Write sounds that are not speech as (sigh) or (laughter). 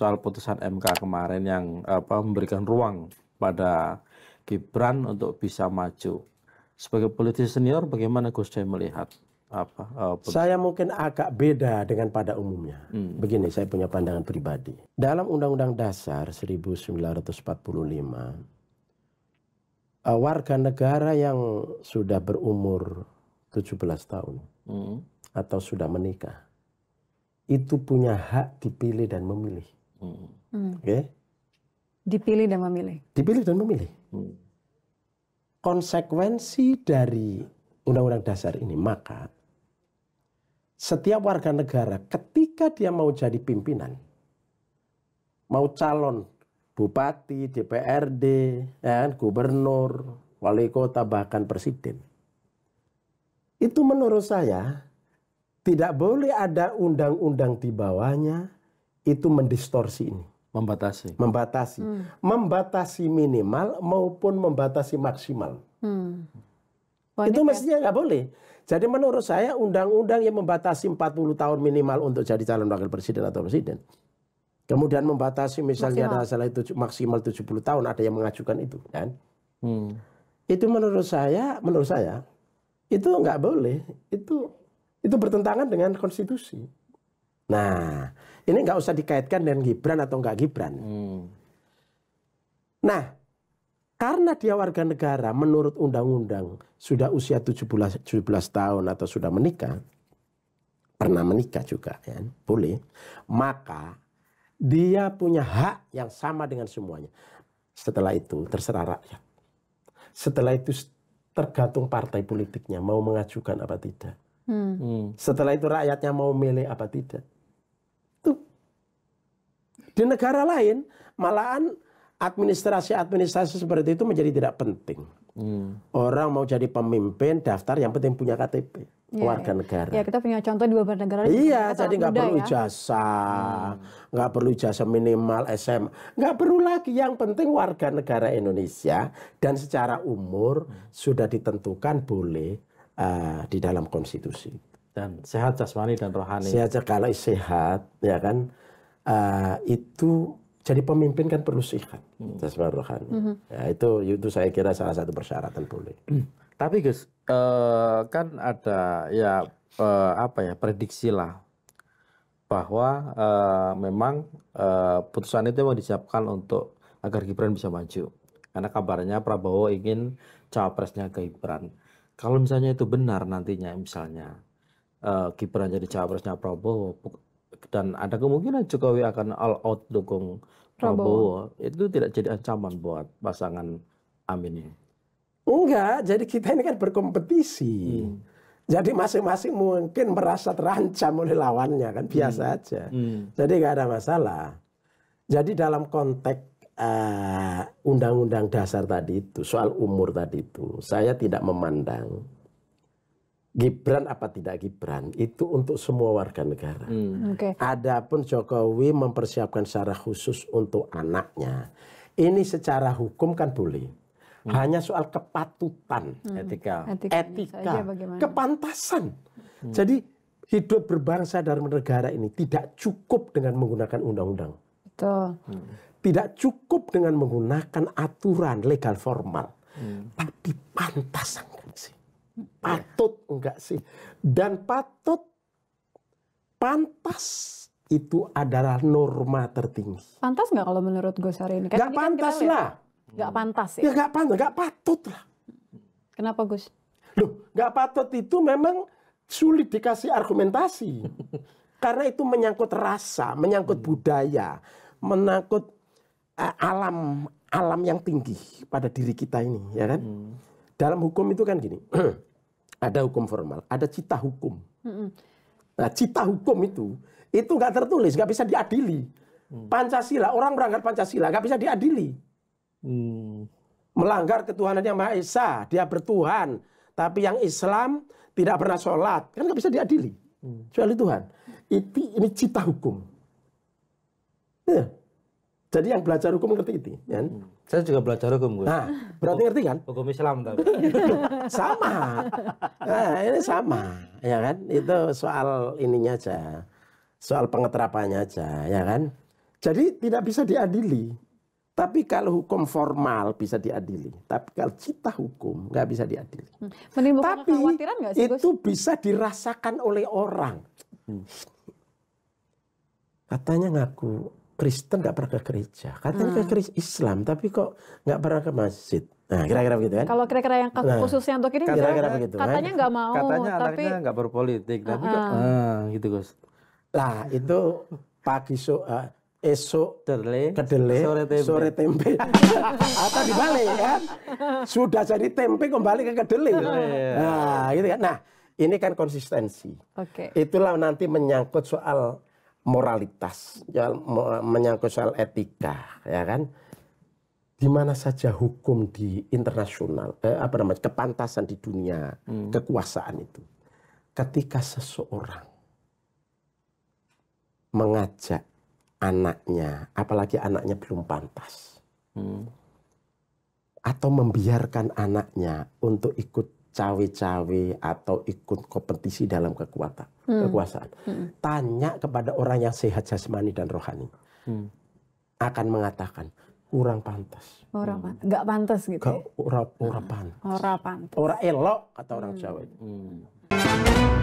soal putusan MK kemarin yang apa memberikan ruang pada Gibran untuk bisa maju. Sebagai politisi senior, bagaimana Gus Coy melihat apa? Uh, saya mungkin agak beda dengan pada umumnya. Hmm. Begini, saya punya pandangan pribadi. Dalam Undang-Undang Dasar 1945, uh, eh, warga negara yang sudah berumur 17 tahun hmm. atau sudah menikah, itu punya hak dipilih dan memilih. Hmm. Okay. Dipilih dan memilih. Dipilih dan memilih. Hmm. Konsekuensi dari Undang-Undang Dasar ini maka setiap warga negara ketika dia mau jadi pimpinan, mau calon bupati, DPRD, ya, kan, gubernur, wali kota bahkan presiden, itu menurut saya tidak boleh ada undang-undang di bawahnya, itu mendistorsi ini. Membatasi. Membatasi. Hmm. Membatasi minimal maupun membatasi maksimal. Hmm. itu mestinya nggak boleh. Jadi menurut saya undang-undang yang membatasi 40 tahun minimal untuk jadi calon wakil presiden atau presiden. Kemudian membatasi misalnya maksimal. ada salah itu maksimal 70 tahun ada yang mengajukan itu kan. Hmm. Itu menurut saya, menurut saya itu nggak boleh. Itu itu bertentangan dengan konstitusi. Nah, ini nggak usah dikaitkan dengan Gibran atau nggak Gibran. Hmm. Nah, karena dia warga negara menurut undang-undang sudah usia 17, 17 tahun atau sudah menikah, pernah menikah juga, ya, boleh, maka dia punya hak yang sama dengan semuanya. Setelah itu terserah rakyat. Setelah itu tergantung partai politiknya mau mengajukan apa tidak. Hmm. hmm. Setelah itu rakyatnya mau milih apa tidak. Di negara lain malahan administrasi-administrasi seperti itu menjadi tidak penting. Hmm. Orang mau jadi pemimpin daftar yang penting punya KTP ya, warga iya. negara. Ya kita punya contoh di beberapa negara. Iya, jadi ya. hmm. nggak perlu jasa, nggak hmm. perlu jasa minimal SM, nggak perlu lagi. Yang penting warga negara Indonesia dan secara umur sudah ditentukan boleh uh, di dalam konstitusi. Dan sehat jasmani dan rohani. Sehat kalau sehat, ya kan Eh, itu jadi pemimpin kan perlu sihat, jasmani hmm. rohani. -hmm. Ya, itu itu saya kira salah satu persyaratan boleh. Hmm. Tapi Gus, uh, kan ada ya uh, apa ya prediksi lah bahwa uh, memang uh, putusan itu mau disiapkan untuk agar Gibran bisa maju. Karena kabarnya Prabowo ingin cawapresnya Gibran. Kalau misalnya itu benar nantinya misalnya uh, Gibran jadi cawapresnya Prabowo, dan ada kemungkinan Jokowi akan all out dukung Prabowo, Prabowo itu tidak jadi ancaman buat pasangan Amin ini. Enggak, jadi kita ini kan berkompetisi. Hmm. Jadi masing-masing mungkin merasa terancam oleh lawannya kan biasa hmm. aja. Hmm. Jadi nggak ada masalah. Jadi dalam konteks eh, undang-undang uh, undang -undang dasar tadi itu soal umur tadi itu saya tidak memandang Gibran apa tidak Gibran itu untuk semua warga negara. Hmm. Okay. Adapun Jokowi mempersiapkan secara khusus untuk anaknya. Ini secara hukum kan boleh. Hmm. Hanya soal kepatutan, hmm. etika, etika, etika. kepantasan. Hmm. Jadi hidup berbangsa dan bernegara ini tidak cukup dengan menggunakan undang-undang. Hmm. Tidak cukup dengan menggunakan aturan legal formal. Hmm. Tapi pantas Patut enggak sih? Dan patut pantas itu adalah norma tertinggi. Pantas nggak kalau menurut Gus hari ini? Kan, kan pantas kan lah. Gak pantas ya? Ya pantas, gak patut lah. Kenapa Gus? Loh, gak patut itu memang sulit dikasih argumentasi. (laughs) Karena itu menyangkut rasa, menyangkut hmm. budaya, menyangkut uh, alam alam yang tinggi pada diri kita ini, ya kan? Hmm dalam hukum itu kan gini, (clears throat) ada hukum formal, ada cita hukum. Nah, cita hukum itu itu nggak tertulis, nggak bisa diadili. Hmm. Pancasila, orang melanggar Pancasila nggak bisa diadili. Hmm. Melanggar ketuhanan yang Maha Esa, dia bertuhan, tapi yang Islam tidak pernah sholat, kan nggak bisa diadili. Hmm. Kecuali Tuhan. Itu ini cita hukum. Iya. Jadi yang belajar hukum ngerti itu, ya kan? Hmm. Saya juga belajar hukum, gue. Nah, berarti ngerti kan? Hukum Islam tapi. (laughs) sama. Nah, ini sama, ya kan? Itu soal ininya aja. Soal pengeterapannya aja, ya kan? Jadi tidak bisa diadili. Tapi kalau hukum formal bisa diadili, tapi kalau cita hukum nggak bisa diadili. Hmm. Menimbulkan tapi kekhawatiran gak sih, Gus? itu bisa dirasakan oleh orang. Hmm. Katanya ngaku Kristen nggak pernah ke gereja, katanya hmm. ke gereja Islam, tapi kok nggak pernah ke masjid. Nah, kira-kira begitu kan? Kalau kira-kira yang nah, khususnya untuk ini, kira-kira begitu. Kan? Katanya nggak mau, katanya tapi nggak berpolitik, tapi uh, kok, uh, gitu Gus. Lah itu pagi so, uh, esok Terle, kedele sore tempe, sore tempe. (laughs) atau dibalik ya. sudah jadi tempe kembali ke kedele iya. nah gitu kan nah ini kan konsistensi okay. itulah nanti menyangkut soal moralitas, ya, menyangkut soal etika, ya kan? Di mana saja hukum di internasional, eh, apa namanya, kepantasan di dunia, hmm. kekuasaan itu. Ketika seseorang mengajak anaknya, apalagi anaknya belum pantas, hmm. atau membiarkan anaknya untuk ikut cawe-cawe atau ikut kompetisi dalam kekuatan hmm. kekuasaan. Hmm. Tanya kepada orang yang sehat jasmani dan rohani. Hmm. Akan mengatakan kurang pantas. Orang hmm. pantas, nggak pantas gitu. Gak, ya? orang orang ah, pantas. orang pantas. orang elok kata orang hmm. Jawa. Hmm.